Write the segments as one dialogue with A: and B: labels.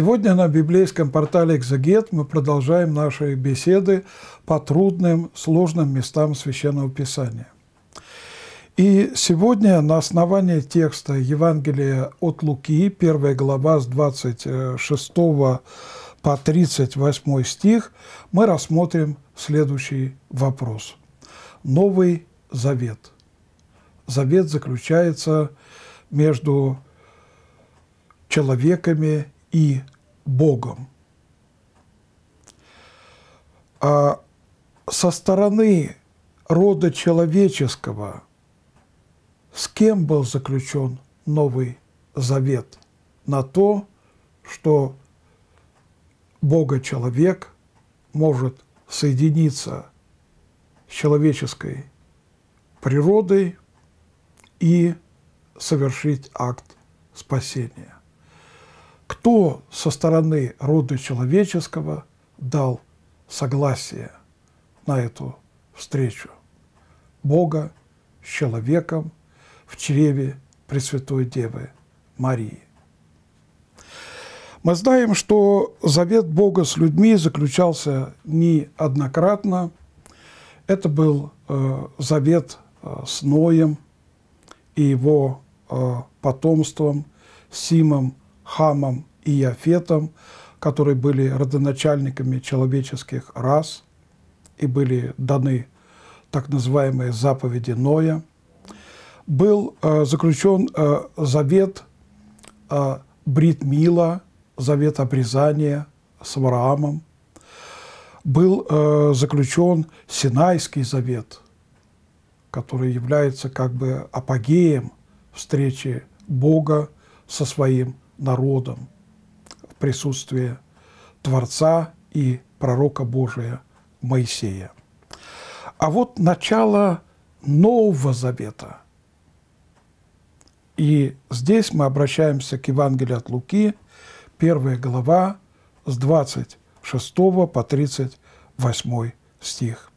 A: Сегодня на библейском портале «Экзегет» мы продолжаем наши беседы по трудным, сложным местам Священного Писания. И сегодня на основании текста Евангелия от Луки, 1 глава с 26 по 38 стих, мы рассмотрим следующий вопрос. Новый Завет. Завет заключается между человеками и Богом. А со стороны рода человеческого с кем был заключен Новый Завет? На то, что Бога-человек может соединиться с человеческой природой и совершить акт спасения кто со стороны рода человеческого дал согласие на эту встречу Бога с человеком в чреве Пресвятой Девы Марии. Мы знаем, что завет Бога с людьми заключался неоднократно. Это был э, завет э, с Ноем и его э, потомством, Симом Хамом и Яфетом, которые были родоначальниками человеческих рас и были даны так называемые заповеди Ноя, был э, заключен э, завет э, Бритмила, завет обрезания с Авраамом, был э, заключен Синайский завет, который является как бы апогеем встречи Бога со своим народом в присутствии Творца и пророка Божия Моисея. А вот начало Нового Завета. И здесь мы обращаемся к Евангелию от Луки, первая глава, с 26 по 38 стих.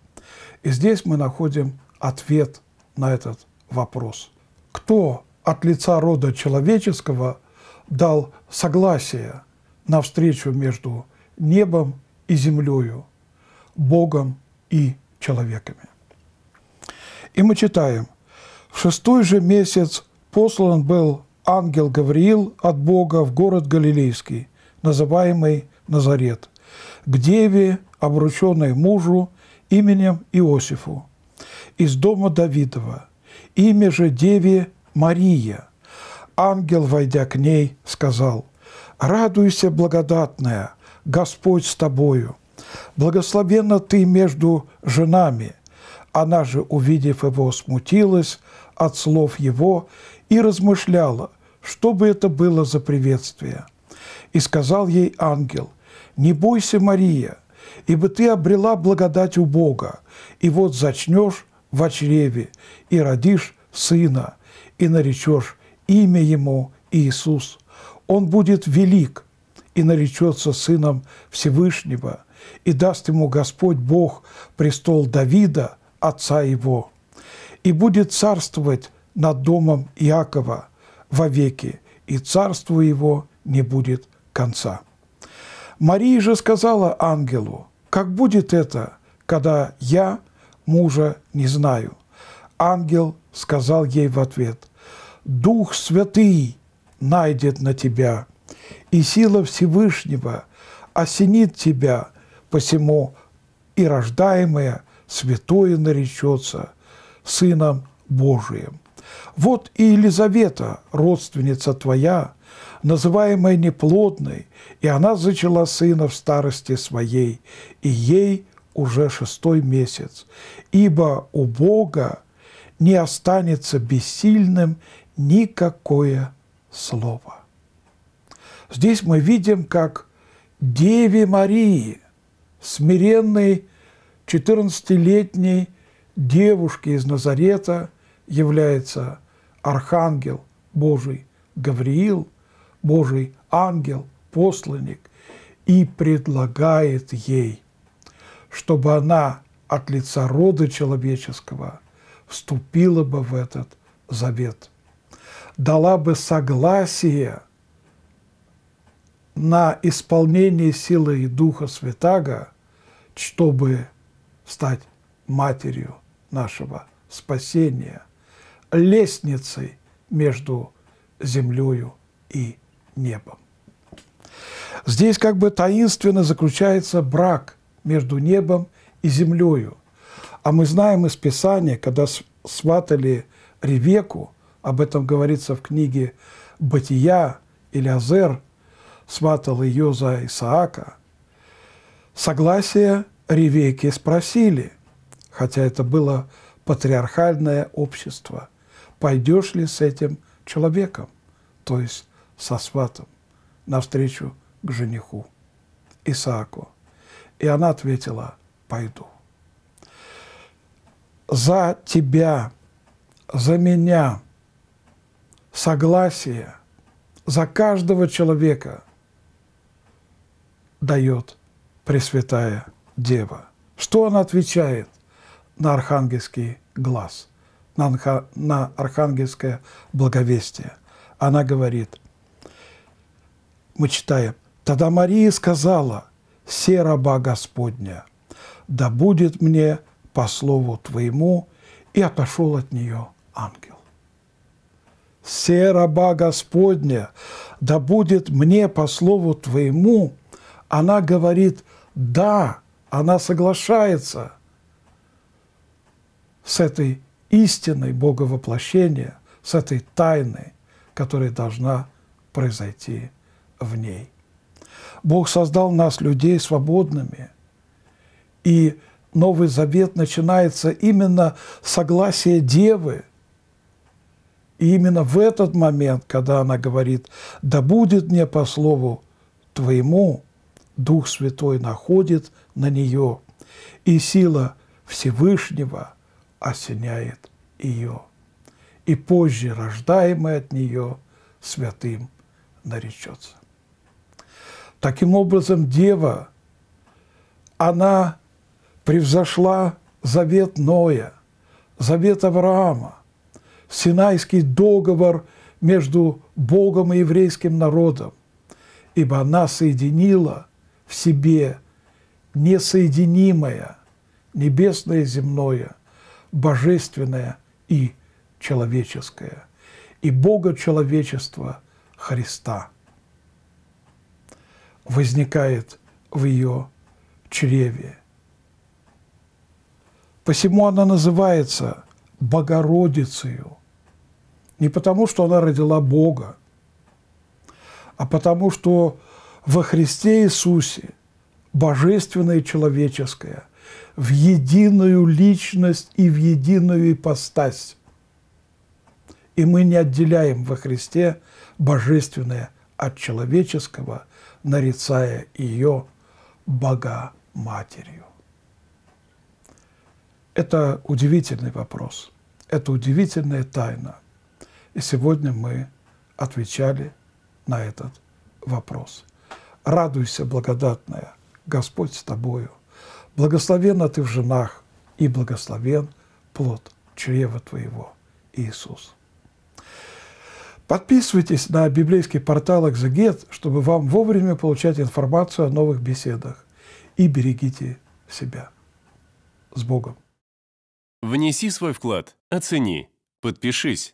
A: И здесь мы находим ответ на этот вопрос. Кто от лица рода человеческого дал согласие на встречу между небом и землею, Богом и человеками. И мы читаем, в шестой же месяц послан был ангел Гавриил от Бога в город Галилейский, называемый Назарет, к деве, обрученной мужу именем Иосифу, из дома Давидова, имя же деве Мария – ангел, войдя к ней, сказал, «Радуйся, благодатная, Господь с тобою! Благословенна ты между женами!» Она же, увидев его, смутилась от слов его и размышляла, что бы это было за приветствие. И сказал ей ангел, «Не бойся, Мария, ибо ты обрела благодать у Бога, и вот зачнешь в очреве, и родишь сына, и наречешь имя ему Иисус. Он будет велик и наречется Сыном Всевышнего, и даст ему Господь Бог престол Давида, отца его, и будет царствовать над домом Иакова вовеки, и царству его не будет конца. Мария же сказала ангелу, как будет это, когда я мужа не знаю. Ангел сказал ей в ответ – Дух Святый найдет на тебя, и сила Всевышнего осенит тебя, посему и рождаемое святое наречется Сыном Божиим. Вот и Елизавета, родственница твоя, называемая неплодной, и она зачала сына в старости своей, и ей уже шестой месяц, ибо у Бога не останется бессильным никакое слово. Здесь мы видим, как Деве Марии, смиренной 14-летней девушке из Назарета, является архангел Божий Гавриил, Божий ангел, посланник, и предлагает ей, чтобы она от лица рода человеческого вступила бы в этот завет – дала бы согласие на исполнение силы и Духа Святаго, чтобы стать матерью нашего спасения, лестницей между землею и небом. Здесь как бы таинственно заключается брак между небом и землею. А мы знаем из Писания, когда сватали Ревеку, об этом говорится в книге «Бытия» или «Азер» сватал ее за Исаака. Согласие Ревеки спросили, хотя это было патриархальное общество, пойдешь ли с этим человеком, то есть со сватом, навстречу к жениху Исааку. И она ответила, пойду. За тебя, за меня – согласие за каждого человека дает Пресвятая Дева. Что она отвечает на архангельский глаз, на, на архангельское благовестие? Она говорит, мы читаем, «Тогда Мария сказала, «Се раба Господня, да будет мне по слову Твоему», и отошел от нее ангел се раба Господня, да будет мне по слову Твоему, она говорит «да», она соглашается с этой истиной Боговоплощения, с этой тайной, которая должна произойти в ней. Бог создал нас, людей, свободными, и Новый Завет начинается именно с согласия Девы – и именно в этот момент, когда она говорит, да будет мне по слову твоему, Дух Святой находит на нее, и сила Всевышнего осеняет ее, и позже рождаемый от нее святым наречется. Таким образом, Дева, она превзошла завет Ноя, завет Авраама – Синайский договор между Богом и еврейским народом, ибо она соединила в себе несоединимое, небесное и земное, божественное и человеческое, и Бога человечества Христа возникает в ее чреве. Посему она называется Богородицею – не потому, что она родила Бога, а потому, что во Христе Иисусе божественное и человеческое в единую личность и в единую ипостась. И мы не отделяем во Христе божественное от человеческого, нарицая ее Бога Матерью. Это удивительный вопрос, это удивительная тайна. И сегодня мы отвечали на этот вопрос. «Радуйся, благодатная, Господь с тобою! Благословенна ты в женах, и благословен плод чрева твоего, Иисус!» Подписывайтесь на библейский портал «Экзегет», чтобы вам вовремя получать информацию о новых беседах. И берегите себя. С Богом! Внеси свой вклад, оцени, подпишись